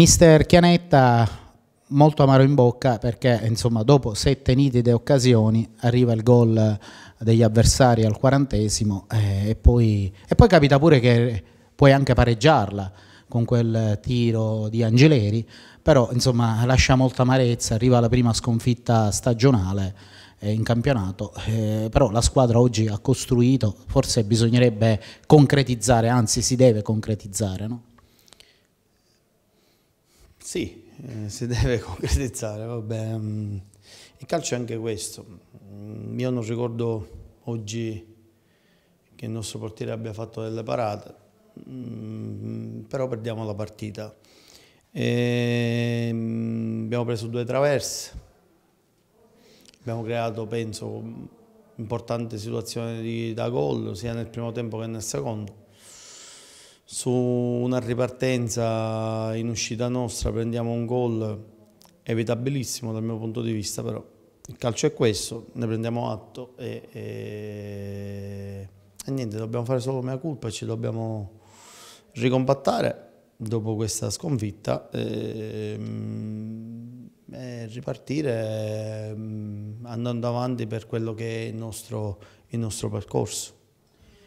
Mister Chianetta molto amaro in bocca perché insomma, dopo sette nitide occasioni arriva il gol degli avversari al quarantesimo eh, e, poi, e poi capita pure che puoi anche pareggiarla con quel tiro di Angeleri, però insomma lascia molta amarezza, arriva la prima sconfitta stagionale eh, in campionato, eh, però la squadra oggi ha costruito, forse bisognerebbe concretizzare, anzi si deve concretizzare. No? Sì, eh, si deve concretizzare, vabbè. Mm. Il calcio è anche questo. Mm, io non ricordo oggi che il nostro portiere abbia fatto delle parate, mm, però perdiamo la partita. E abbiamo preso due traverse, abbiamo creato, penso, un'importante situazione da gol sia nel primo tempo che nel secondo su una ripartenza in uscita nostra prendiamo un gol evitabilissimo dal mio punto di vista però il calcio è questo, ne prendiamo atto e, e, e niente, dobbiamo fare solo mea colpa ci dobbiamo ricompattare dopo questa sconfitta e, ehm, e ripartire ehm, andando avanti per quello che è il nostro, il nostro percorso.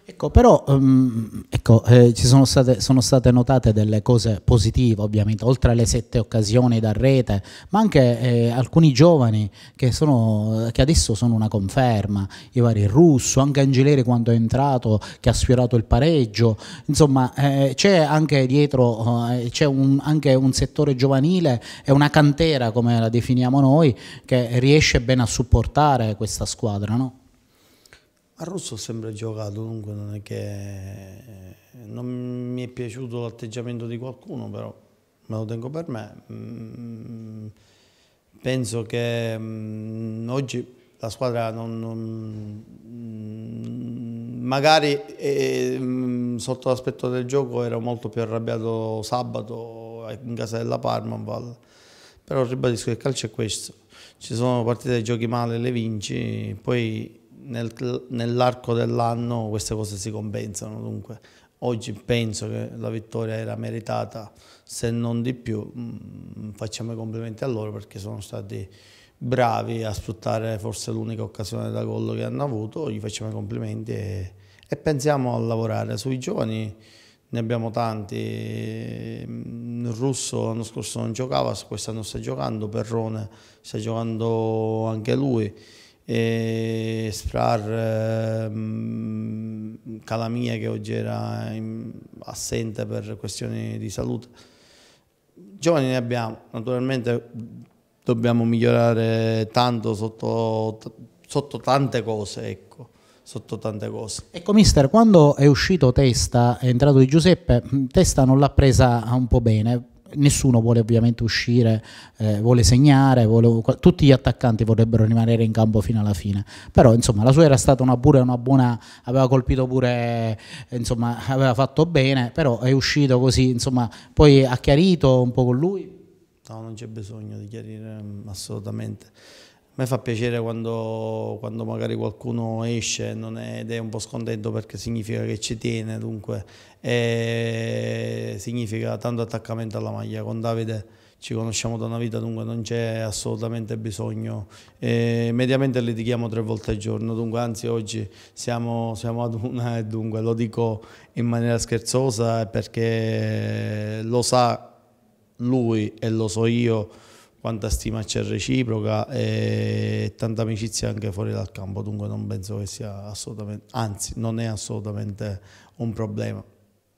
Ecco, però um, ecco, eh, ci sono state, sono state, notate delle cose positive, ovviamente, oltre alle sette occasioni da rete, ma anche eh, alcuni giovani che, sono, che, adesso sono una conferma, i vari Russo, anche Angeleri quando è entrato, che ha sfiorato il pareggio, insomma eh, c'è anche dietro, eh, c'è un, anche un settore giovanile e una cantera, come la definiamo noi, che riesce bene a supportare questa squadra, no? Al russo ho sempre giocato, dunque non è che... Non mi è piaciuto l'atteggiamento di qualcuno, però me lo tengo per me. Mm, penso che mm, oggi la squadra non, non, mm, magari eh, sotto l'aspetto del gioco ero molto più arrabbiato sabato in casa della Parma, però ribadisco che il calcio è questo, ci sono partite che giochi male le vinci, poi nel, nell'arco dell'anno queste cose si compensano, dunque oggi penso che la vittoria era meritata, se non di più mm, facciamo i complimenti a loro perché sono stati bravi a sfruttare forse l'unica occasione da gol che hanno avuto, gli facciamo i complimenti e, e pensiamo a lavorare sui giovani, ne abbiamo tanti, il mm, Russo l'anno scorso non giocava, quest'anno sta giocando, Perrone sta giocando anche lui, e Sprar eh, Calamia che oggi era in, assente per questioni di salute. Giovani ne abbiamo, naturalmente dobbiamo migliorare tanto sotto, sotto tante cose, ecco sotto tante cose. Ecco mister, quando è uscito Testa, è entrato Di Giuseppe, Testa non l'ha presa un po' bene, nessuno vuole ovviamente uscire, eh, vuole segnare, vuole, tutti gli attaccanti vorrebbero rimanere in campo fino alla fine, però insomma la sua era stata una pure una buona, aveva colpito pure, eh, insomma aveva fatto bene, però è uscito così, insomma poi ha chiarito un po' con lui. No, non c'è bisogno di chiarire mm, assolutamente. A me fa piacere quando, quando magari qualcuno esce è, ed è un po' scontento perché significa che ci tiene, dunque significa tanto attaccamento alla maglia. Con Davide ci conosciamo da una vita, dunque non c'è assolutamente bisogno. E mediamente litighiamo tre volte al giorno, dunque anzi oggi siamo, siamo ad una e dunque lo dico in maniera scherzosa perché lo sa lui e lo so io quanta stima c'è reciproca e tanta amicizia anche fuori dal campo, dunque non penso che sia assolutamente, anzi non è assolutamente un problema.